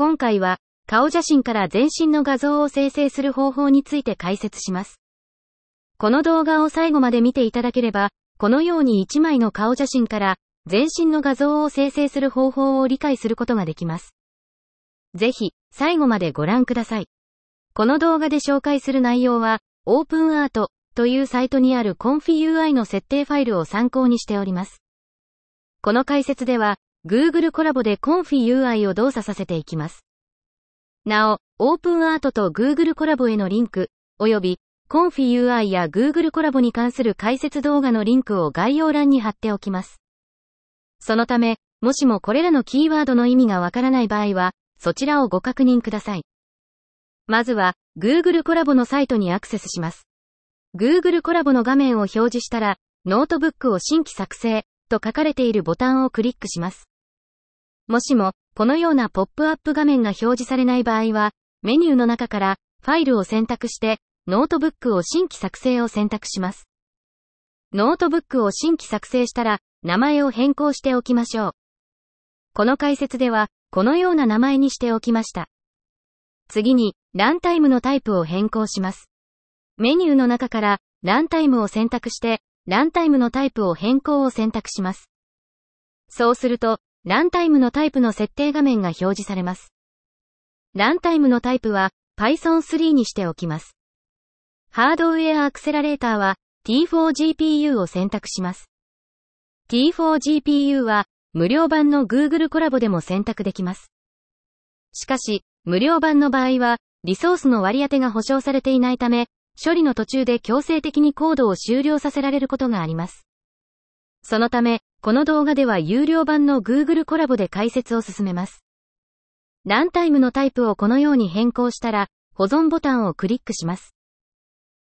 今回は、顔写真から全身の画像を生成する方法について解説します。この動画を最後まで見ていただければ、このように1枚の顔写真から、全身の画像を生成する方法を理解することができます。ぜひ、最後までご覧ください。この動画で紹介する内容は、OpenArt というサイトにある ConfUI の設定ファイルを参考にしております。この解説では、Google コラボで ConfUI を動作させていきます。なお、OpenArt と Google コラボへのリンク、及び ConfUI や Google コラボに関する解説動画のリンクを概要欄に貼っておきます。そのため、もしもこれらのキーワードの意味がわからない場合は、そちらをご確認ください。まずは、Google コラボのサイトにアクセスします。Google コラボの画面を表示したら、ノートブックを新規作成と書かれているボタンをクリックします。もしも、このようなポップアップ画面が表示されない場合は、メニューの中からファイルを選択して、ノートブックを新規作成を選択します。ノートブックを新規作成したら、名前を変更しておきましょう。この解説では、このような名前にしておきました。次に、ランタイムのタイプを変更します。メニューの中から、ランタイムを選択して、ランタイムのタイプを変更を選択します。そうすると、ランタイムのタイプの設定画面が表示されます。ランタイムのタイプは Python 3にしておきます。ハードウェアアクセラレーターは T4GPU を選択します。T4GPU は無料版の Google コラボでも選択できます。しかし、無料版の場合は、リソースの割り当てが保証されていないため、処理の途中で強制的にコードを終了させられることがあります。そのため、この動画では有料版の Google コラボで解説を進めます。ランタイムのタイプをこのように変更したら、保存ボタンをクリックします。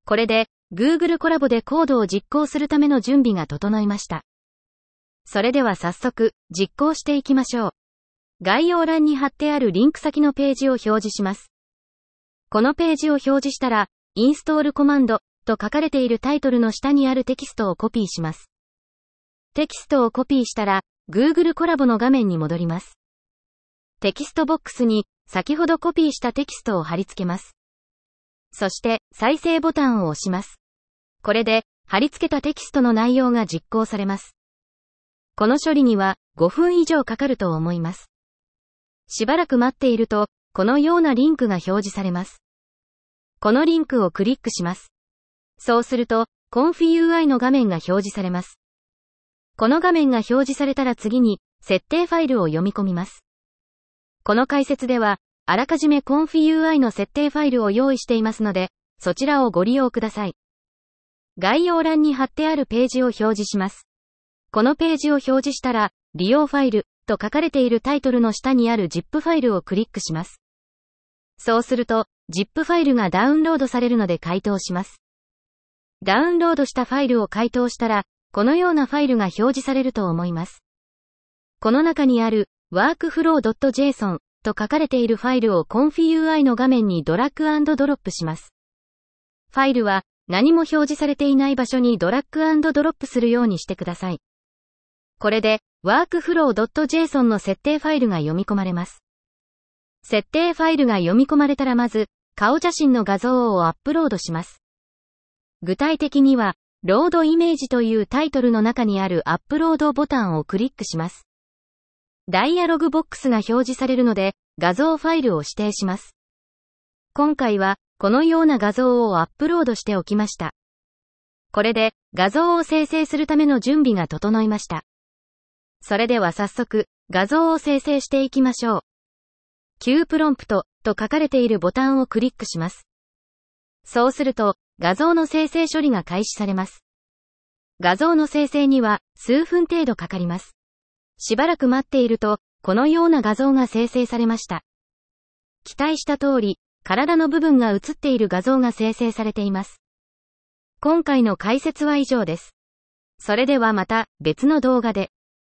これで、Google コラボでコードを実行するための準備が整いました。それでは早速、実行していきましょう。概要欄に貼ってあるリンク先のページを表示します。このページを表示したら、インストールコマンドと書かれているタイトルの下にあるテキストをコピーします。テキストをコピーしたら、Google コラボの画面に戻ります。テキストボックスに、先ほどコピーしたテキストを貼り付けます。そして、再生ボタンを押します。これで、貼り付けたテキストの内容が実行されます。この処理には、5分以上かかると思います。しばらく待っていると、このようなリンクが表示されます。このリンクをクリックします。そうすると、ConfUI の画面が表示されます。この画面が表示されたら次に、設定ファイルを読み込みます。この解説では、あらかじめ ConfUI の設定ファイルを用意していますので、そちらをご利用ください。概要欄に貼ってあるページを表示します。このページを表示したら、利用ファイルと書かれているタイトルの下にある ZIP ファイルをクリックします。そうすると、ZIP ファイルがダウンロードされるので回答します。ダウンロードしたファイルを回答したら、このようなファイルが表示されると思います。この中にある workflow.json と書かれているファイルを confui の画面にドラッグドロップします。ファイルは何も表示されていない場所にドラッグドロップするようにしてください。これで workflow.json の設定ファイルが読み込まれます。設定ファイルが読み込まれたらまず顔写真の画像をアップロードします。具体的にはロードイメージというタイトルの中にあるアップロードボタンをクリックします。ダイアログボックスが表示されるので、画像ファイルを指定します。今回は、このような画像をアップロードしておきました。これで、画像を生成するための準備が整いました。それでは早速、画像を生成していきましょう。Q プロンプトと書かれているボタンをクリックします。そうすると、画像の生成処理が開始されます。画像の生成には数分程度かかります。しばらく待っていると、このような画像が生成されました。期待した通り、体の部分が映っている画像が生成されています。今回の解説は以上です。それではまた別の動画で。